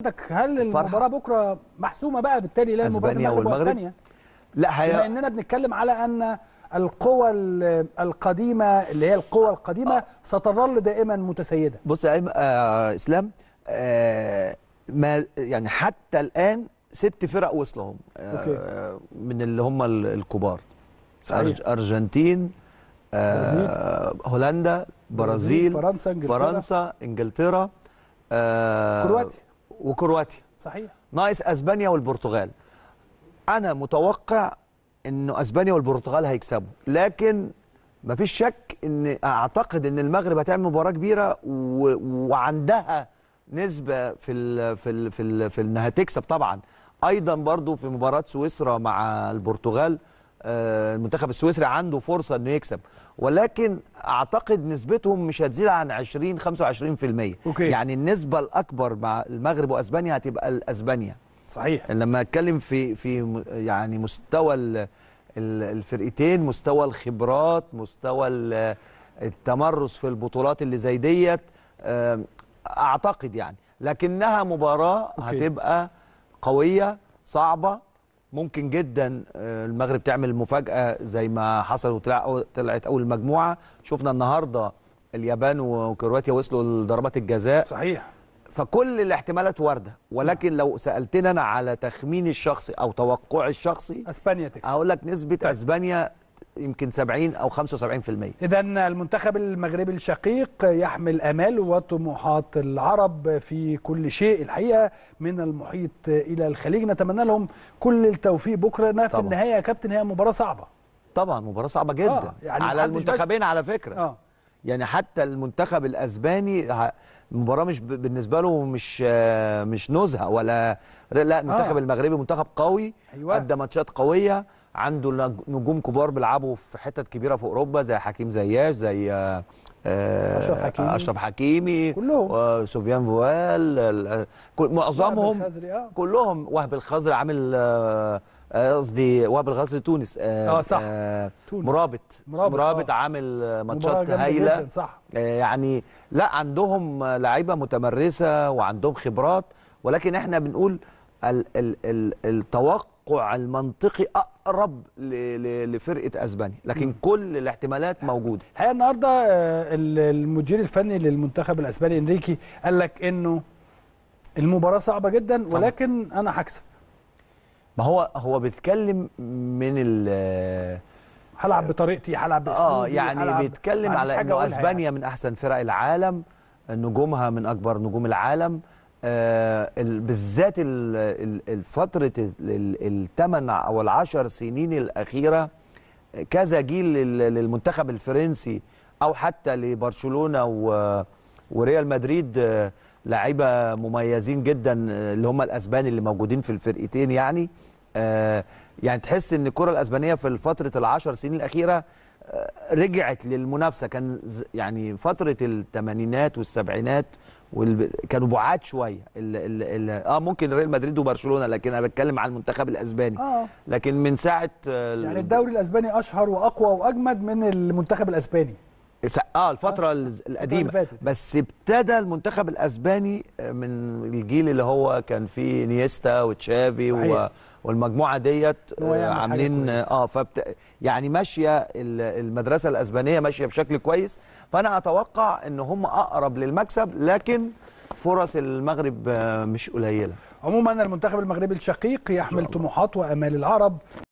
عندك هل المباراه بكره محسومه بقى بالتالي لا مباراه المغرب لا هي لاننا اننا بنتكلم على ان القوى القديمه اللي هي القوى القديمه آه. ستظل دائما متسيده بص يا آه اسلام آه ما يعني حتى الان ست فرق وصلهم آه من اللي هم الكبار صحيح. ارجنتين آه هولندا برازيل فرنسا انجلترا, فرنسا، إنجلترا آه كرواتيا وكرواتيا صحيح ناقص اسبانيا والبرتغال انا متوقع انه اسبانيا والبرتغال هيكسبوا لكن مفيش شك ان اعتقد ان المغرب هتعمل مباراه كبيره و... وعندها نسبه في ال... في ال... في, ال... في انها تكسب طبعا ايضا برضو في مباراه سويسرا مع البرتغال آه، المنتخب السويسري عنده فرصه انه يكسب ولكن اعتقد نسبتهم مش هتزيد عن 20 25% أوكي. يعني النسبه الاكبر مع المغرب واسبانيا هتبقى الاسبانيا صحيح لما اتكلم في في يعني مستوى الفرقتين مستوى الخبرات مستوى التمرس في البطولات اللي زي ديت آه، اعتقد يعني لكنها مباراه أوكي. هتبقى قويه صعبه ممكن جدا آه، المغرب تعمل مفاجاه زي ما حصل وطلعت اول مجموعه شفنا النهارده اليابان وكرواتيا وصلوا لضربات الجزاء صحيح فكل الاحتمالات وارده ولكن لو سالتني انا على تخميني الشخصي او توقعي الشخصي اسبانيا تكسب هقول لك نسبه طيب. اسبانيا يمكن 70 او 75% اذا المنتخب المغربي الشقيق يحمل امال وطموحات العرب في كل شيء الحقيقه من المحيط الى الخليج نتمنى لهم كل التوفيق بكره في طبعا. النهايه يا كابتن هي مباراه صعبه طبعا مباراه صعبه جدا آه يعني على المنتخبين على فكره آه. يعني حتى المنتخب الاسباني المباراه مش بالنسبه له مش آه، مش نزهه ولا لا المنتخب آه. المغربي منتخب قوي أيوة. ادى ماتشات قويه عنده نجوم كبار بيلعبوا في حتت كبيره في اوروبا زي حكيم زياش زي آه، اشرف آه، حكيمي اشرف حكيمي كلهم سفيان فوال معظمهم آه. كلهم وهب الخزر عامل آه، قصدي وهب الخزر تونس اه, آه صح آه تونس. مرابط مرابط, مرابط آه. عامل ماتشات هايله صح آه يعني لا عندهم لعيبه متمرسه وعندهم خبرات ولكن احنا بنقول ال ال ال التوقع المنطقي اقرب لفرقه اسبانيا لكن كل الاحتمالات موجوده الحقيقه النهارده آه، المدير الفني للمنتخب الاسباني انريكي قال لك انه المباراه صعبه جدا ولكن انا هكسب ما هو هو بيتكلم من ال هلعب بطريقتي هلعب آه، باسلوبي اه يعني بيتكلم على انه يعني. اسبانيا يعني. من احسن فرق العالم نجومها من اكبر نجوم العالم آه، بالذات الفترة الثمان او العشر سنين الاخيره كذا جيل للمنتخب الفرنسي او حتى لبرشلونه وريال مدريد آه، لعيبه مميزين جدا آه، اللي هم الاسبان اللي موجودين في الفرقتين يعني آه، يعني تحس ان الكره الاسبانيه في فتره العشر سنين الاخيره آه، رجعت للمنافسه كان يعني فتره الثمانينات والسبعينات وال... كانوا بعاد شويه ال... ال... ال... اه ممكن ريال مدريد وبرشلونه لكن انا بتكلم عن المنتخب الاسباني آه. لكن من ساعه آه، يعني الدوري الاسباني اشهر واقوى واجمد من المنتخب الاسباني اه الفتره آه، القديمه بس ابتدى المنتخب الاسباني آه، من الجيل اللي هو كان فيه نيستا وتشافي و... والمجموعه ديت آه، عاملين اه فبت... يعني ماشيه المدرسه الاسبانيه ماشيه بشكل كويس فانا اتوقع ان هم اقرب للمكسب لكن فرص المغرب مش قليله عموما المنتخب المغربي الشقيق يحمل طموحات وامال العرب